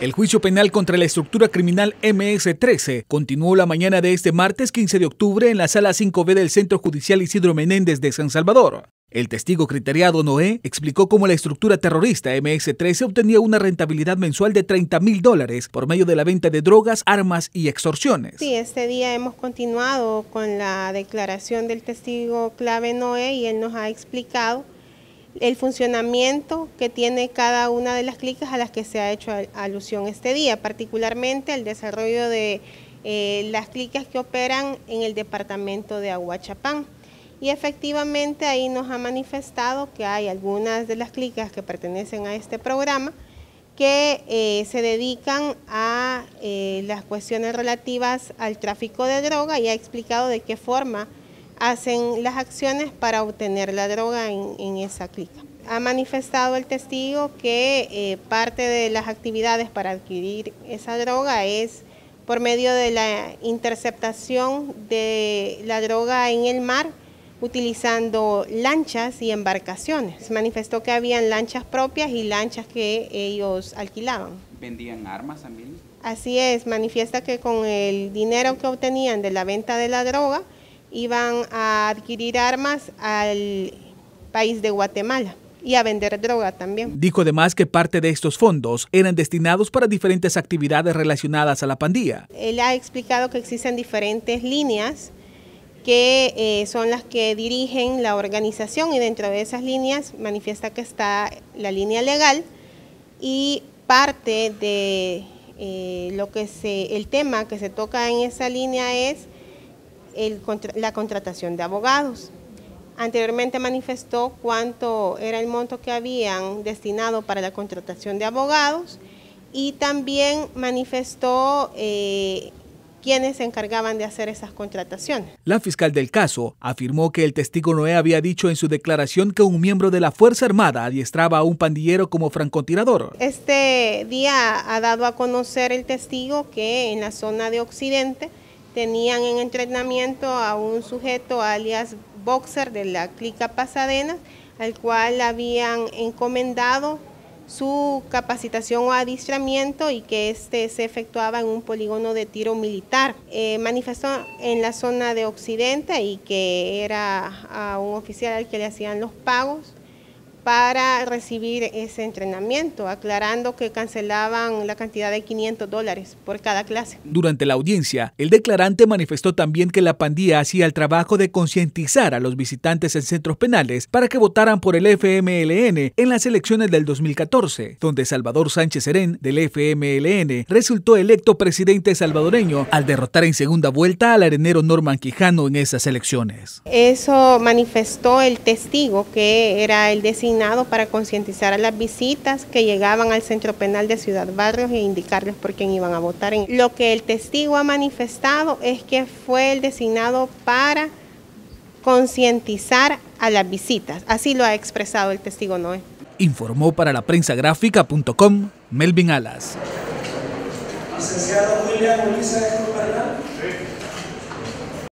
El juicio penal contra la estructura criminal MS-13 continuó la mañana de este martes 15 de octubre en la sala 5B del Centro Judicial Isidro Menéndez de San Salvador. El testigo criteriado Noé explicó cómo la estructura terrorista MS-13 obtenía una rentabilidad mensual de 30 mil dólares por medio de la venta de drogas, armas y extorsiones. Sí, este día hemos continuado con la declaración del testigo clave Noé y él nos ha explicado el funcionamiento que tiene cada una de las clicas a las que se ha hecho alusión este día, particularmente el desarrollo de eh, las clicas que operan en el departamento de Aguachapán. Y efectivamente ahí nos ha manifestado que hay algunas de las clicas que pertenecen a este programa que eh, se dedican a eh, las cuestiones relativas al tráfico de droga y ha explicado de qué forma hacen las acciones para obtener la droga en, esa clica. Ha manifestado el testigo que eh, parte de las actividades para adquirir esa droga es por medio de la interceptación de la droga en el mar utilizando lanchas y embarcaciones. manifestó que habían lanchas propias y lanchas que ellos alquilaban. ¿Vendían armas también? Así es, manifiesta que con el dinero que obtenían de la venta de la droga, iban a adquirir armas al país de Guatemala y a vender droga también. Dijo además que parte de estos fondos eran destinados para diferentes actividades relacionadas a la pandilla. Él ha explicado que existen diferentes líneas que eh, son las que dirigen la organización y dentro de esas líneas manifiesta que está la línea legal y parte de eh, lo que se, el tema que se toca en esa línea es la contratación de abogados. Anteriormente manifestó cuánto era el monto que habían destinado para la contratación de abogados y también manifestó eh, quienes se encargaban de hacer esas contrataciones. La fiscal del caso afirmó que el testigo Noé había dicho en su declaración que un miembro de la Fuerza Armada adiestraba a un pandillero como francotirador. Este día ha dado a conocer el testigo que en la zona de Occidente tenían en entrenamiento a un sujeto alias Boxer de la clica Pasadena, al cual habían encomendado su capacitación o adiestramiento y que este se efectuaba en un polígono de tiro militar. Eh, manifestó en la zona de Occidente y que era a un oficial al que le hacían los pagos para recibir ese entrenamiento, aclarando que cancelaban la cantidad de 500 dólares por cada clase. Durante la audiencia, el declarante manifestó también que la pandilla hacía el trabajo de concientizar a los visitantes en centros penales para que votaran por el FMLN en las elecciones del 2014, donde Salvador Sánchez Serén, del FMLN, resultó electo presidente salvadoreño al derrotar en segunda vuelta al arenero Norman Quijano en esas elecciones. Eso manifestó el testigo que era el designado para concientizar a las visitas que llegaban al centro penal de Ciudad Barrios e indicarles por quién iban a votar. Lo que el testigo ha manifestado es que fue el designado para concientizar a las visitas. Así lo ha expresado el testigo Noé. Informó para la prensa gráfica.com Melvin Alas.